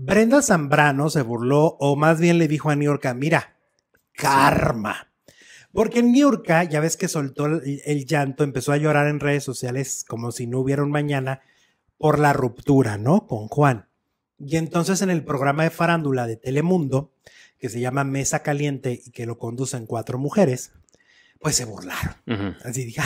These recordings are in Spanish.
Brenda Zambrano se burló, o más bien le dijo a Niurka, mira, karma. Porque Niurka, ya ves que soltó el, llanto, empezó a llorar en redes sociales como si no hubiera un mañana por la ruptura, ¿no? Con Juan. Y entonces en el programa de farándula de Telemundo, que se llama Mesa Caliente y que lo conducen cuatro mujeres, pues se burlaron. Así dije,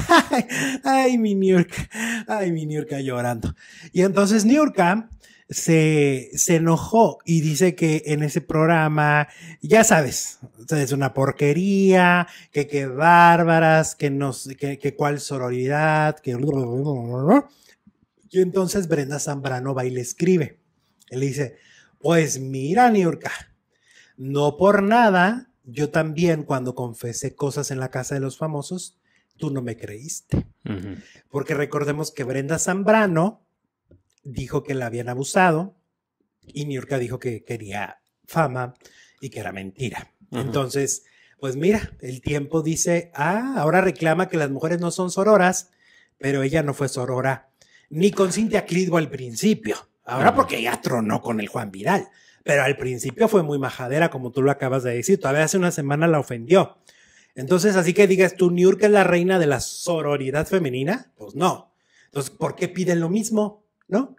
ay, mi Niurka, ay, mi Niurka llorando. Y entonces Niurka se, se enojó y dice que en ese programa, ya sabes, es una porquería, que qué bárbaras, que, nos, que, cuál sororidad, que... Y entonces Brenda Zambrano va y le escribe. Él le dice, pues mira, Niurka, no por nada, yo también cuando confesé cosas en la casa de los famosos, tú no me creíste. Porque recordemos que Brenda Zambrano dijo que la habían abusado y Niurka dijo que quería fama y que era mentira. Entonces, pues mira, el tiempo dice, ah, ahora reclama que las mujeres no son sororas, pero ella no fue sorora ni con Cintia Clitbo al principio. Ahora porque ella tronó con el Juan Viral, pero al principio fue muy majadera, como tú lo acabas de decir. Todavía hace una semana la ofendió. Entonces, así que digas tú, Niurka es la reina de la sororidad femenina, pues no. Entonces, ¿por qué piden lo mismo? ¿no?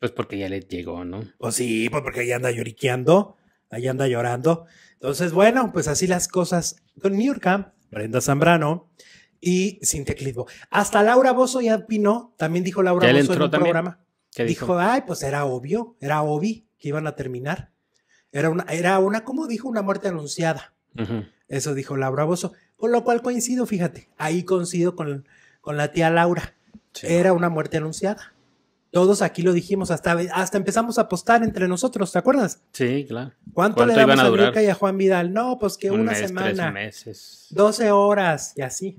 Pues porque ya le llegó, ¿no? O sí, pues porque ya anda lloriqueando, ahí anda llorando. Entonces, bueno, pues así las cosas con New York, Brenda Zambrano y Cintia Clitbo. Hasta Laura Bozo ya opinó, también dijo Laura en el programa. ¿Qué dijo? dijo, ay, pues era obvio, era obvio que iban a terminar. Era una, era una, como dijo, una muerte anunciada. Eso dijo Laura Bozo. Con lo cual coincido, fíjate, ahí coincido con, con la tía Laura. Era una muerte anunciada. Todos aquí lo dijimos, hasta, hasta empezamos a apostar entre nosotros, ¿te acuerdas? Sí, claro. ¿Cuánto, le damos a, a y a Juan Vidal? No, pues que una semana. Tres meses. 12 horas y así.